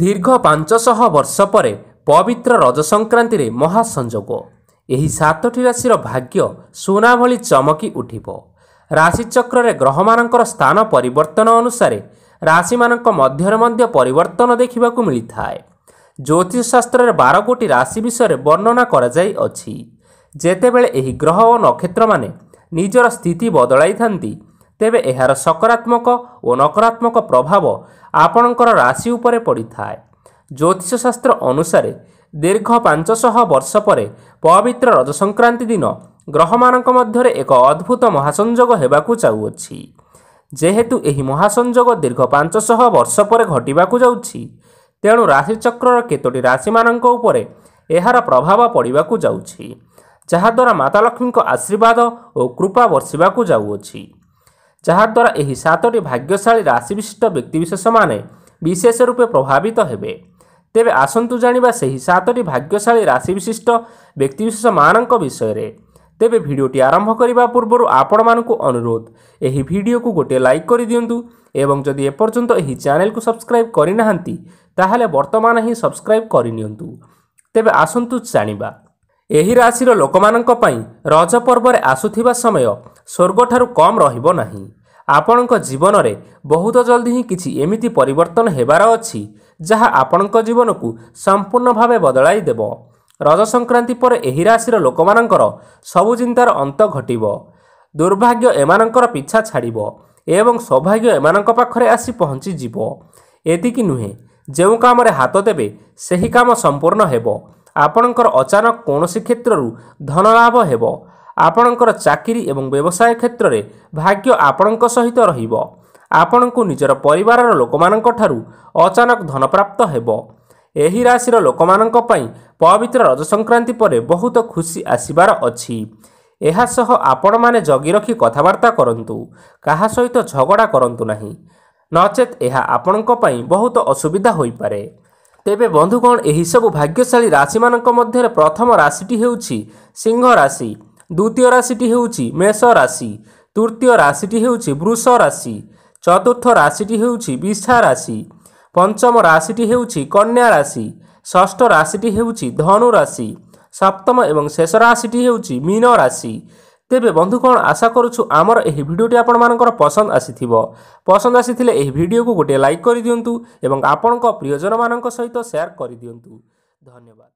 ଦୀର୍ଘ ପାଞ୍ଚଶହ ବର୍ଷ ପରେ ପବିତ୍ର ରଜ ସଂକ୍ରାନ୍ତିରେ ମହାସଂଯୋଗ ଏହି ସାତଟି ରାଶିର ଭାଗ୍ୟ ସୁନା ଭଳି ଚମକି ଉଠିବ ରାଶିଚକ୍ରରେ ଗ୍ରହମାନଙ୍କର ସ୍ଥାନ ପରିବର୍ତ୍ତନ ଅନୁସାରେ ରାଶିମାନଙ୍କ ମଧ୍ୟରେ ମଧ୍ୟ ପରିବର୍ତ୍ତନ ଦେଖିବାକୁ ମିଳିଥାଏ ଜ୍ୟୋତିଷ ଶାସ୍ତ୍ରରେ ବାର କୋଟି ରାଶି ବିଷୟରେ ବର୍ଣ୍ଣନା କରାଯାଇଅଛି ଯେତେବେଳେ ଏହି ଗ୍ରହ ଓ ନକ୍ଷତ୍ରମାନେ ନିଜର ସ୍ଥିତି ବଦଳାଇଥାନ୍ତି ତେବେ ଏହାର ସକାରାତ୍ମକ ଓ ନକାରାତ୍ମକ ପ୍ରଭାବ ଆପଣଙ୍କର ରାଶି ଉପରେ ପଡ଼ିଥାଏ ଜ୍ୟୋତିଷ ଶାସ୍ତ୍ର ଅନୁସାରେ ଦୀର୍ଘ ପାଞ୍ଚଶହ ବର୍ଷ ପରେ ପବିତ୍ର ରଜ ସଂକ୍ରାନ୍ତି ଦିନ ଗ୍ରହମାନଙ୍କ ମଧ୍ୟରେ ଏକ ଅଦ୍ଭୁତ ମହାସଂଯୋଗ ହେବାକୁ ଯାଉଅଛି ଯେହେତୁ ଏହି ମହାସଂଯୋଗ ଦୀର୍ଘ ପାଞ୍ଚଶହ ବର୍ଷ ପରେ ଘଟିବାକୁ ଯାଉଛି ତେଣୁ ରାଶିଚକ୍ରର କେତୋଟି ରାଶିମାନଙ୍କ ଉପରେ ଏହାର ପ୍ରଭାବ ପଡ଼ିବାକୁ ଯାଉଛି ଯାହାଦ୍ୱାରା ମାତା ଲକ୍ଷ୍ମୀଙ୍କ ଆଶୀର୍ବାଦ ଓ କୃପା ବର୍ଷିବାକୁ ଯାଉଅଛି ଯାହାଦ୍ୱାରା ଏହି ସାତଟି ଭାଗ୍ୟଶାଳୀ ରାଶି ବିଶିଷ୍ଟ ବ୍ୟକ୍ତିବିଶେଷମାନେ ବିଶେଷ ରୂପେ ପ୍ରଭାବିତ ହେବେ ତେବେ ଆସନ୍ତୁ ଜାଣିବା ସେହି ସାତଟି ଭାଗ୍ୟଶାଳୀ ରାଶି ବିଶିଷ୍ଟ ବ୍ୟକ୍ତିବିଶେଷମାନଙ୍କ ବିଷୟରେ ତେବେ ଭିଡ଼ିଓଟି ଆରମ୍ଭ କରିବା ପୂର୍ବରୁ ଆପଣମାନଙ୍କୁ ଅନୁରୋଧ ଏହି ଭିଡ଼ିଓକୁ ଗୋଟିଏ ଲାଇକ୍ କରିଦିଅନ୍ତୁ ଏବଂ ଯଦି ଏପର୍ଯ୍ୟନ୍ତ ଏହି ଚ୍ୟାନେଲକୁ ସବସ୍କ୍ରାଇବ୍ କରିନାହାନ୍ତି ତାହେଲେ ବର୍ତ୍ତମାନ ହିଁ ସବସ୍କ୍ରାଇବ୍ କରିନିଅନ୍ତୁ ତେବେ ଆସନ୍ତୁ ଜାଣିବା ଏହି ରାଶିର ଲୋକମାନଙ୍କ ପାଇଁ ରଜ ପର୍ବରେ ଆସୁଥିବା ସମୟ ସ୍ୱର୍ଗଠାରୁ କମ୍ ରହିବ ନାହିଁ ଆପଣଙ୍କ ଜୀବନରେ ବହୁତ ଜଲ୍ଦି ହିଁ କିଛି ଏମିତି ପରିବର୍ତ୍ତନ ହେବାର ଅଛି ଯାହା ଆପଣଙ୍କ ଜୀବନକୁ ସମ୍ପୂର୍ଣ୍ଣ ଭାବେ ବଦଳାଇ ଦେବ ରଜ ସଂକ୍ରାନ୍ତି ପରେ ଏହି ରାଶିର ଲୋକମାନଙ୍କର ସବୁ ଚିନ୍ତାର ଅନ୍ତ ଘଟିବ ଦୁର୍ଭାଗ୍ୟ ଏମାନଙ୍କର ପିଛା ଛାଡ଼ିବ ଏବଂ ସୌଭାଗ୍ୟ ଏମାନଙ୍କ ପାଖରେ ଆସି ପହଞ୍ଚିଯିବ ଏତିକି ନୁହେଁ ଯେଉଁ କାମରେ ହାତ ଦେବେ ସେହି କାମ ସମ୍ପୂର୍ଣ୍ଣ ହେବ ଆପଣଙ୍କର ଅଚାନକ କୌଣସି କ୍ଷେତ୍ରରୁ ଧନଲାଭ ହେବ ଆପଣଙ୍କର ଚାକିରି ଏବଂ ବ୍ୟବସାୟ କ୍ଷେତ୍ରରେ ଭାଗ୍ୟ ଆପଣଙ୍କ ସହିତ ରହିବ ଆପଣଙ୍କୁ ନିଜର ପରିବାରର ଲୋକମାନଙ୍କଠାରୁ ଅଚାନକ ଧନପ୍ରାପ୍ତ ହେବ ଏହି ରାଶିର ଲୋକମାନଙ୍କ ପାଇଁ ପବିତ୍ର ରଜ ସଂକ୍ରାନ୍ତି ପରେ ବହୁତ ଖୁସି ଆସିବାର ଅଛି ଏହା ସହ ଆପଣମାନେ ଜଗି ରଖି କଥାବାର୍ତ୍ତା କରନ୍ତୁ କାହା ସହିତ ଝଗଡ଼ା କରନ୍ତୁ ନାହିଁ ନଚେତ୍ ଏହା ଆପଣଙ୍କ ପାଇଁ ବହୁତ ଅସୁବିଧା ହୋଇପାରେ ତେବେ ବନ୍ଧୁଗଣ ଏହିସବୁ ଭାଗ୍ୟଶାଳୀ ରାଶିମାନଙ୍କ ମଧ୍ୟରେ ପ୍ରଥମ ରାଶିଟି ହେଉଛି ସିଂହ ରାଶି ଦ୍ୱିତୀୟ ରାଶିଟି ହେଉଛି ମେଷ ରାଶି ତୃତୀୟ ରାଶିଟି ହେଉଛି ବୃଷ ରାଶି ଚତୁର୍ଥ ରାଶିଟି ହେଉଛି ବିଶା ରାଶି ପଞ୍ଚମ ରାଶିଟି ହେଉଛି କନ୍ୟା ରାଶି ଷଷ୍ଠ ରାଶିଟି ହେଉଛି ଧନୁ ରାଶି ସପ୍ତମ ଏବଂ ଶେଷ ରାଶିଟି ହେଉଛି ମୀନ ରାଶି ତେବେ ବନ୍ଧୁ କ'ଣ ଆଶା କରୁଛୁ ଆମର ଏହି ଭିଡ଼ିଓଟି ଆପଣମାନଙ୍କର ପସନ୍ଦ ଆସିଥିବ ପସନ୍ଦ ଆସିଥିଲେ ଏହି ଭିଡ଼ିଓକୁ ଗୋଟିଏ ଲାଇକ୍ କରିଦିଅନ୍ତୁ ଏବଂ ଆପଣଙ୍କ ପ୍ରିୟଜନମାନଙ୍କ ସହିତ ସେୟାର କରିଦିଅନ୍ତୁ ଧନ୍ୟବାଦ